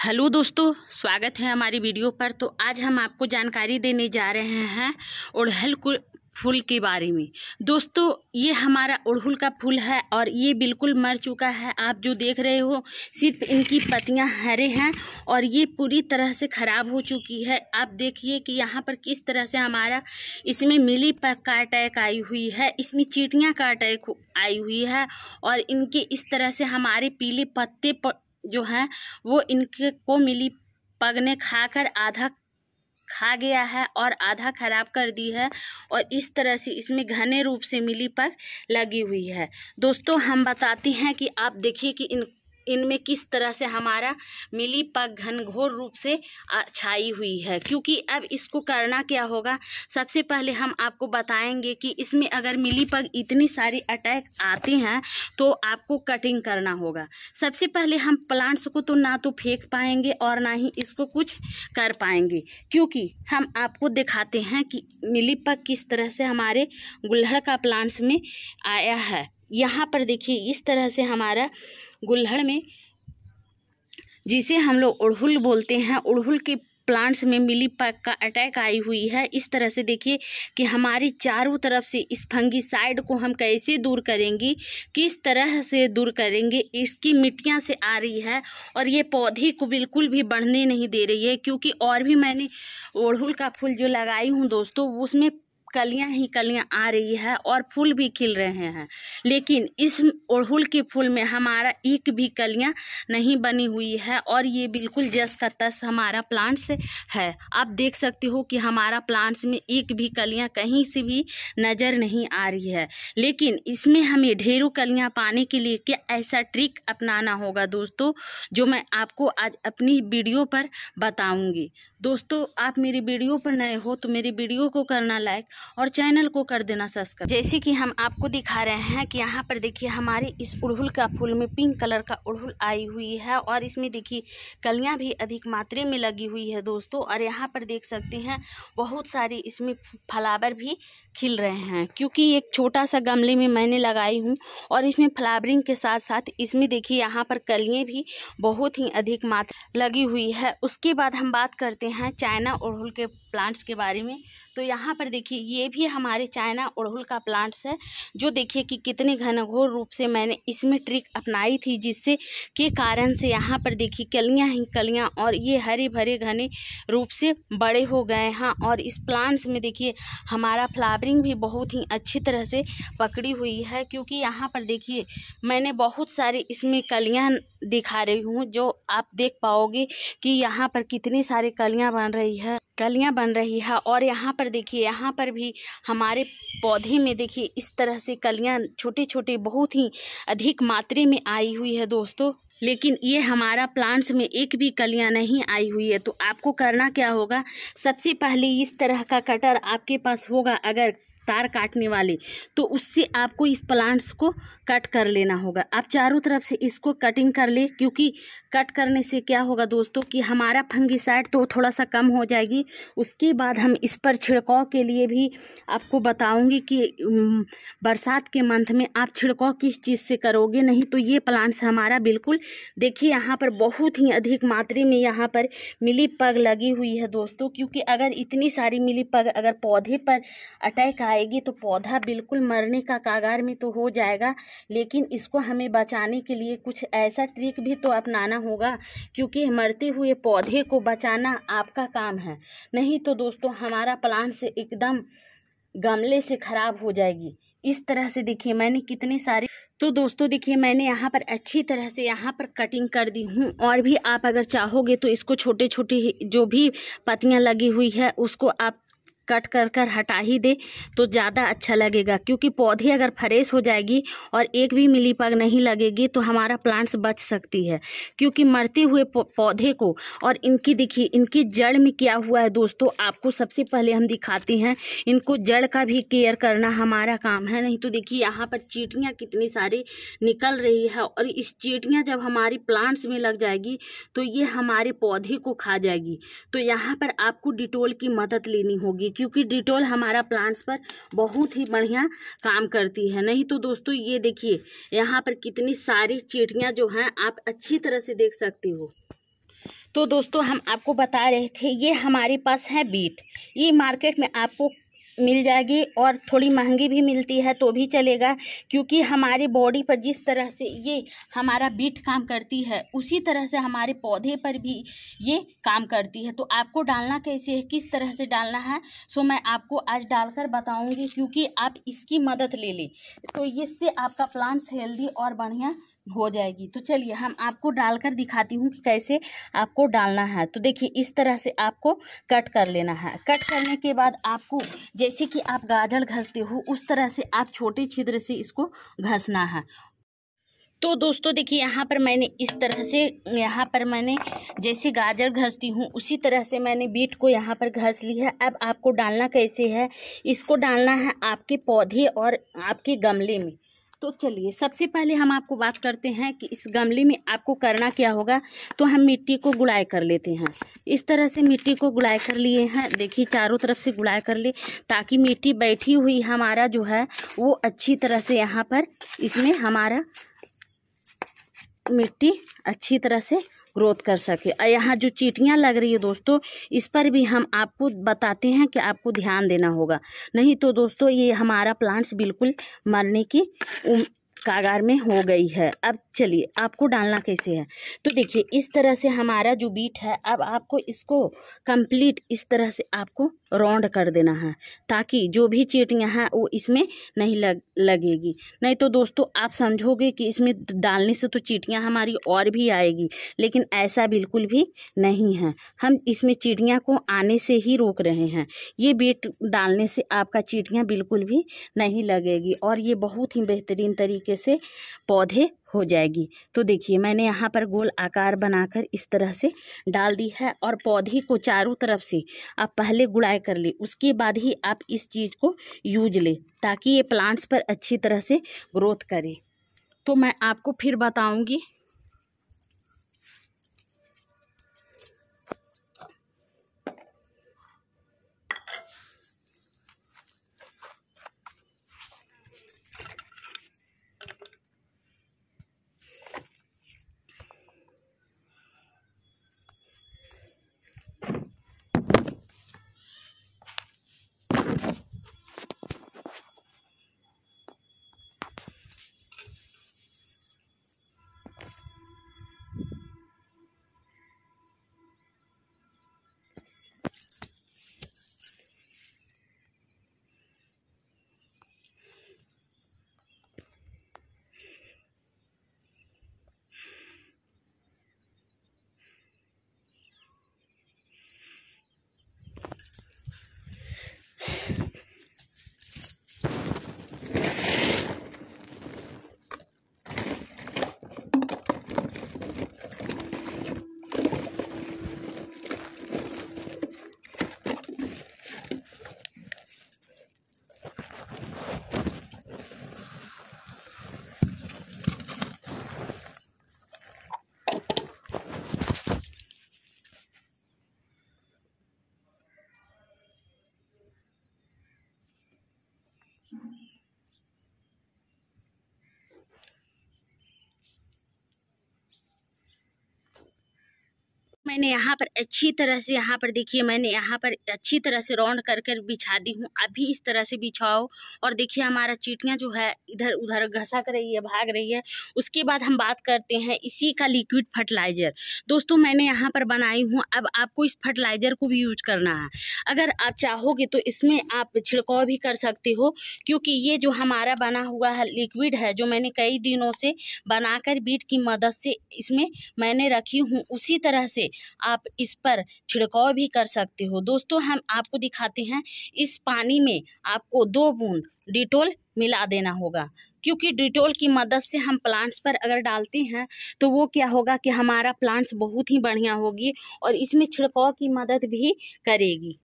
hello दोस्तों स्वागत है हमारी वीडियो पर तो आज हम आपको जानकारी देने जा रहे हैं ओढ़हल फूल के बारे में दोस्तों ये हमारा अड़हुल का फूल है और ये बिल्कुल मर चुका है आप जो देख रहे हो सिर्फ इनकी पत्तियां हरे हैं और ये पूरी तरह से ख़राब हो चुकी है आप देखिए कि यहाँ पर किस तरह से हमारा इसमें मिली पक का अटैक आई हुई है इसमें चीटियाँ का अटैक आई हुई है और इनके इस तरह से हमारे पीले पत्ते पर जो हैं वो इनके को मिली पग ने खाकर आधा खा गया है और आधा खराब कर दी है और इस तरह से इसमें घने रूप से मिली पग लगी हुई है दोस्तों हम बताते हैं कि आप देखिए कि इन इनमें किस तरह से हमारा मिली पग घनघोर रूप से छाई हुई है क्योंकि अब इसको करना क्या होगा सबसे पहले हम आपको बताएंगे कि इसमें अगर मिली पग इतनी सारी अटैक आते हैं तो आपको कटिंग करना होगा सबसे पहले हम प्लांट्स को तो ना तो फेंक पाएंगे और ना ही इसको कुछ कर पाएंगे क्योंकि हम आपको दिखाते हैं कि मिली पग किस तरह से हमारे गुल्हड़ का प्लांट्स में आया है यहाँ पर देखिए इस तरह से हमारा गुल्हड़ में जिसे हम लोग उड़हुल बोलते हैं उड़हुल के प्लांट्स में मिली पैक का अटैक आई हुई है इस तरह से देखिए कि हमारी चारों तरफ से इस फंगी साइड को हम कैसे दूर करेंगे किस तरह से दूर करेंगे इसकी मिट्टियाँ से आ रही है और ये पौधे को बिल्कुल भी बढ़ने नहीं दे रही है क्योंकि और भी मैंने ओढ़ुल का फूल जो लगाई हूँ दोस्तों उसमें कलियां ही कलियां आ रही है और फूल भी खिल रहे हैं लेकिन इस ओढ़ुल के फूल में हमारा एक भी कलियां नहीं बनी हुई है और ये बिल्कुल जस का तस हमारा प्लांट्स है आप देख सकते हो कि हमारा प्लांट्स में एक भी कलियां कहीं से भी नज़र नहीं आ रही है लेकिन इसमें हमें ढेरों कलियाँ पाने के लिए क्या ऐसा ट्रिक अपनाना होगा दोस्तों जो मैं आपको आज अपनी वीडियो पर बताऊँगी दोस्तों आप मेरी वीडियो पर नए हो तो मेरी वीडियो को करना लाइक और चैनल को कर देना सब्सक्राइब जैसे कि हम आपको दिखा रहे हैं कि यहाँ पर देखिए हमारे इस उड़हुल का फूल में पिंक कलर का उड़हुल आई हुई है और इसमें देखिए कलियाँ भी अधिक मात्रा में लगी हुई है दोस्तों और यहाँ पर देख सकते हैं बहुत सारी इसमें फ्लावर भी खिल रहे हैं क्योंकि एक छोटा सा गमले में मैंने लगाई हूँ और इसमें फ्लावरिंग के साथ साथ इसमें देखिए यहाँ पर कलियाँ भी बहुत ही अधिक मात्रा लगी हुई है उसके बाद हम बात करते हैं चाइना उड़हुल के प्लांट्स के बारे में तो यहाँ पर देखिए ये भी हमारे चाइना ओढ़ुल का प्लांट्स है जो देखिए कि कितने घनघोर रूप से मैंने इसमें ट्रिक अपनाई थी जिससे के कारण से यहाँ पर देखिए कलियाँ ही कलियाँ और ये हरे भरे घने रूप से बड़े हो गए हैं और इस प्लांट्स में देखिए हमारा फ्लावरिंग भी बहुत ही अच्छी तरह से पकड़ी हुई है क्योंकि यहाँ पर देखिए मैंने बहुत सारे इसमें कलियाँ दिखा रही हूँ जो आप देख पाओगे कि यहाँ पर कितनी सारी कलियाँ बन रही है कलियां बन रही है और यहाँ पर देखिए यहाँ पर भी हमारे पौधे में देखिए इस तरह से कलियां छोटे छोटे बहुत ही अधिक मात्रा में आई हुई है दोस्तों लेकिन ये हमारा प्लांट्स में एक भी कलियां नहीं आई हुई है तो आपको करना क्या होगा सबसे पहले इस तरह का कटर आपके पास होगा अगर तार काटने वाले तो उससे आपको इस प्लांट्स को कट कर लेना होगा आप चारों तरफ से इसको कटिंग कर ले क्योंकि कट करने से क्या होगा दोस्तों कि हमारा फंगिसाइड तो थोड़ा सा कम हो जाएगी उसके बाद हम इस पर छिड़काव के लिए भी आपको बताऊंगी कि बरसात के मंथ में आप छिड़काव किस चीज़ से करोगे नहीं तो ये प्लांट्स हमारा बिल्कुल देखिए यहाँ पर बहुत ही अधिक मात्रा में यहाँ पर मिली लगी हुई है दोस्तों क्योंकि अगर इतनी सारी मिली अगर पौधे पर अटैक आ आएगी तो पौधा बिल्कुल मरने का कागार में तो हो जाएगा लेकिन इसको हमें बचाने के लिए कुछ ऐसा ट्रिक भी तो अपनाना होगा क्योंकि मरते हुए पौधे को बचाना आपका काम है नहीं तो दोस्तों हमारा प्लांट से एकदम गमले से ख़राब हो जाएगी इस तरह से देखिए मैंने कितने सारे तो दोस्तों देखिए मैंने यहाँ पर अच्छी तरह से यहाँ पर कटिंग कर दी हूँ और भी आप अगर चाहोगे तो इसको छोटे छोटे जो भी पत्तियाँ लगी हुई है उसको आप कट कर कर हटा ही दे तो ज़्यादा अच्छा लगेगा क्योंकि पौधे अगर फ्रेश हो जाएगी और एक भी मिली पग नहीं लगेगी तो हमारा प्लांट्स बच सकती है क्योंकि मरते हुए पौधे को और इनकी देखिए इनकी जड़ में क्या हुआ है दोस्तों आपको सबसे पहले हम दिखाते हैं इनको जड़ का भी केयर करना हमारा काम है नहीं तो देखिए यहाँ पर चीटियाँ कितनी सारी निकल रही है और इस चीटियाँ जब हमारी प्लांट्स में लग जाएगी तो ये हमारे पौधे को खा जाएगी तो यहाँ पर आपको डिटोल की मदद लेनी होगी क्योंकि डिटोल हमारा प्लांट्स पर बहुत ही बढ़िया काम करती है नहीं तो दोस्तों ये देखिए यहाँ पर कितनी सारी चीटियाँ जो हैं आप अच्छी तरह से देख सकते हो तो दोस्तों हम आपको बता रहे थे ये हमारे पास है बीट ये मार्केट में आपको मिल जाएगी और थोड़ी महंगी भी मिलती है तो भी चलेगा क्योंकि हमारे बॉडी पर जिस तरह से ये हमारा बीट काम करती है उसी तरह से हमारे पौधे पर भी ये काम करती है तो आपको डालना कैसे है किस तरह से डालना है सो मैं आपको आज डालकर बताऊँगी क्योंकि आप इसकी मदद ले लें तो इससे आपका प्लांट्स हेल्दी और बढ़िया हो जाएगी तो चलिए हम आपको डालकर दिखाती हूँ कि कैसे आपको डालना है तो देखिए इस तरह से आपको कट कर लेना है कट करने के बाद आपको जैसे कि आप गाजर घसते हो उस तरह से आप छोटे छिद्र से इसको घसना है तो दोस्तों देखिए यहाँ पर मैंने इस तरह से यहाँ पर मैंने जैसे गाजर घसती हूँ उसी तरह से मैंने बीट को यहाँ पर घस ली है अब आपको डालना कैसे है इसको डालना है आपके पौधे और आपके गमले में तो चलिए सबसे पहले हम आपको बात करते हैं कि इस गमले में आपको करना क्या होगा तो हम मिट्टी को गुड़ाई कर लेते हैं इस तरह से मिट्टी को गुड़ाई कर लिए हैं देखिए चारों तरफ से गुड़ाई कर ले ताकि मिट्टी बैठी हुई हमारा जो है वो अच्छी तरह से यहाँ पर इसमें हमारा मिट्टी अच्छी तरह से ग्रोथ कर सके और यहाँ जो चीटियाँ लग रही है दोस्तों इस पर भी हम आपको बताते हैं कि आपको ध्यान देना होगा नहीं तो दोस्तों ये हमारा प्लांट्स बिल्कुल मरने की कागार में हो गई है अब चलिए आपको डालना कैसे है तो देखिए इस तरह से हमारा जो बीट है अब आपको इसको कंप्लीट इस तरह से आपको राउंड कर देना है ताकि जो भी चीटियाँ हैं वो इसमें नहीं लग लगेगी नहीं तो दोस्तों आप समझोगे कि इसमें डालने से तो चीटियाँ हमारी और भी आएगी लेकिन ऐसा बिल्कुल भी नहीं है हम इसमें चीटियाँ को आने से ही रोक रहे हैं ये बीट डालने से आपका चीटियाँ बिल्कुल भी नहीं लगेगी और ये बहुत ही बेहतरीन तरीके तरीके से पौधे हो जाएगी तो देखिए मैंने यहाँ पर गोल आकार बनाकर इस तरह से डाल दी है और पौधे को चारों तरफ से आप पहले गुड़ाई कर ले उसके बाद ही आप इस चीज़ को यूज लें ताकि ये प्लांट्स पर अच्छी तरह से ग्रोथ करे तो मैं आपको फिर बताऊँगी मैंने यहाँ पर अच्छी तरह से यहाँ पर देखिए मैंने यहाँ पर अच्छी तरह से राउंड कर कर बिछा दी हूँ अभी इस तरह से बिछाओ और देखिए हमारा चीटियाँ जो है इधर उधर घसक रही है भाग रही है उसके बाद हम बात करते हैं इसी का लिक्विड फर्टिलाइज़र दोस्तों मैंने यहाँ पर बनाई हूँ अब आपको इस फर्टिलाइज़र को भी यूज करना है अगर आप चाहोगे तो इसमें आप छिड़काव भी कर सकते हो क्योंकि ये जो हमारा बना हुआ है लिक्विड है जो मैंने कई दिनों से बनाकर बीट की मदद से इसमें मैंने रखी हूँ उसी तरह से आप इस पर छिड़काव भी कर सकते हो दोस्तों हम आपको दिखाते हैं इस पानी में आपको दो बूंद डिटोल मिला देना होगा क्योंकि डिटोल की मदद से हम प्लांट्स पर अगर डालते हैं तो वो क्या होगा कि हमारा प्लांट्स बहुत ही बढ़िया होगी और इसमें छिड़काव की मदद भी करेगी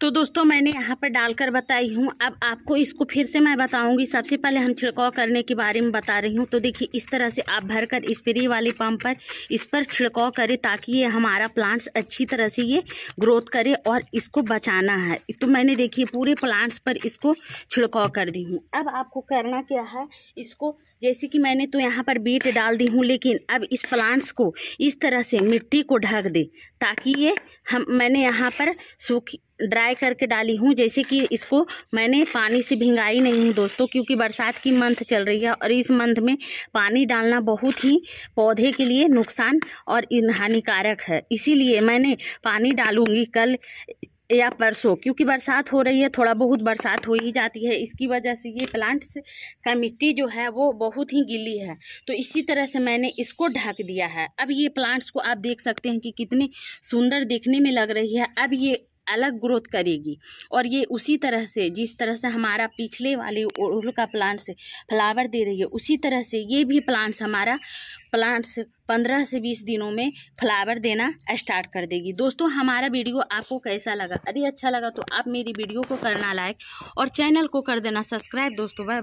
तो दोस्तों मैंने यहाँ पर डालकर बताई हूँ अब आपको इसको फिर से मैं बताऊँगी सबसे पहले हम छिड़काव करने के बारे में बता रही हूँ तो देखिए इस तरह से आप भरकर स्प्रे वाले पंप पर इस पर छिड़काव करें ताकि ये हमारा प्लांट्स अच्छी तरह से ये ग्रोथ करे और इसको बचाना है तो मैंने देखिए पूरे प्लांट्स पर इसको छिड़काव कर दी हूँ अब आपको करना क्या है इसको जैसे कि मैंने तो यहाँ पर बीट डाल दी हूँ लेकिन अब इस प्लांट्स को इस तरह से मिट्टी को ढक दे ताकि ये हम मैंने यहाँ पर सूखी ड्राई करके डाली हूँ जैसे कि इसको मैंने पानी से भिंगाई नहीं हूँ दोस्तों क्योंकि बरसात की मंथ चल रही है और इस मंथ में पानी डालना बहुत ही पौधे के लिए नुकसान और हानिकारक है इसीलिए मैंने पानी डालूँगी कल या परसों क्योंकि बरसात हो रही है थोड़ा बहुत बरसात हो ही जाती है इसकी वजह से ये प्लांट्स का मिट्टी जो है वो बहुत ही गीली है तो इसी तरह से मैंने इसको ढक दिया है अब ये प्लांट्स को आप देख सकते हैं कि कितने सुंदर देखने में लग रही है अब ये अलग ग्रोथ करेगी और ये उसी तरह से जिस तरह से हमारा पिछले वाले ओरल का प्लांट्स फ्लावर दे रही है उसी तरह से ये भी प्लांट्स हमारा प्लांट्स पंद्रह से बीस दिनों में फ्लावर देना स्टार्ट कर देगी दोस्तों हमारा वीडियो आपको कैसा लगा यदि अच्छा लगा तो आप मेरी वीडियो को करना लाइक और चैनल को कर देना सब्सक्राइब दोस्तों बाय